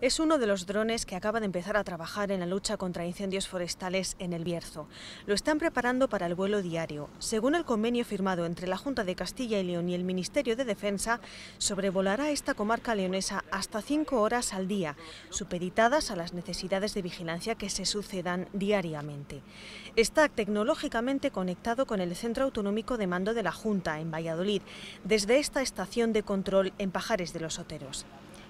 Es uno de los drones que acaba de empezar a trabajar en la lucha contra incendios forestales en el Bierzo. Lo están preparando para el vuelo diario. Según el convenio firmado entre la Junta de Castilla y León y el Ministerio de Defensa, sobrevolará esta comarca leonesa hasta cinco horas al día, supeditadas a las necesidades de vigilancia que se sucedan diariamente. Está tecnológicamente conectado con el Centro Autonómico de Mando de la Junta, en Valladolid, desde esta estación de control en Pajares de los Oteros.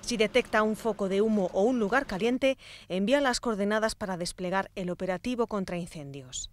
Si detecta un foco de humo o un lugar caliente, envía las coordenadas para desplegar el operativo contra incendios.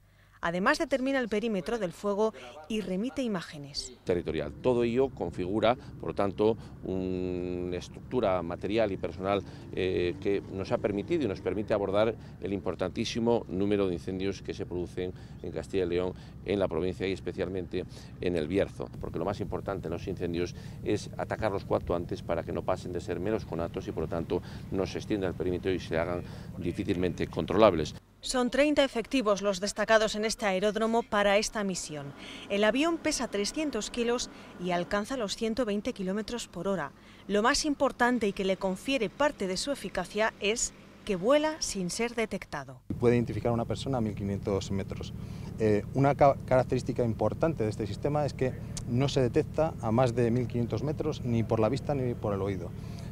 Además determina el perímetro del fuego y remite imágenes. Territorial. Todo ello configura, por lo tanto, una estructura material y personal eh, que nos ha permitido y nos permite abordar el importantísimo número de incendios que se producen en Castilla y León, en la provincia y especialmente en el Bierzo. Porque lo más importante en los incendios es atacarlos cuanto antes para que no pasen de ser meros conatos y por lo tanto no se extienda el perímetro y se hagan difícilmente controlables. Son 30 efectivos los destacados en este aeródromo para esta misión. El avión pesa 300 kilos y alcanza los 120 kilómetros por hora. Lo más importante y que le confiere parte de su eficacia es que vuela sin ser detectado. Puede identificar a una persona a 1500 metros. Eh, una característica importante de este sistema es que no se detecta a más de 1500 metros ni por la vista ni por el oído.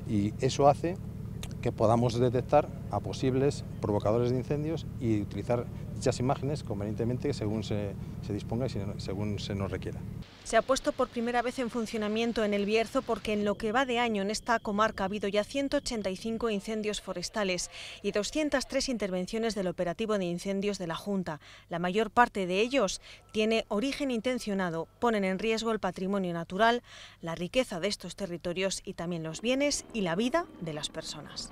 Y eso hace que podamos detectar a posibles provocadores de incendios y utilizar dichas imágenes convenientemente según se, disponga y según se nos requiera. Se ha puesto por primera vez en funcionamiento en el Bierzo porque en lo que va de año en esta comarca ha habido ya 185 incendios forestales y 203 intervenciones del operativo de incendios de la Junta. La mayor parte de ellos tiene origen intencionado, ponen en riesgo el patrimonio natural, la riqueza de estos territorios y también los bienes y la vida de las personas.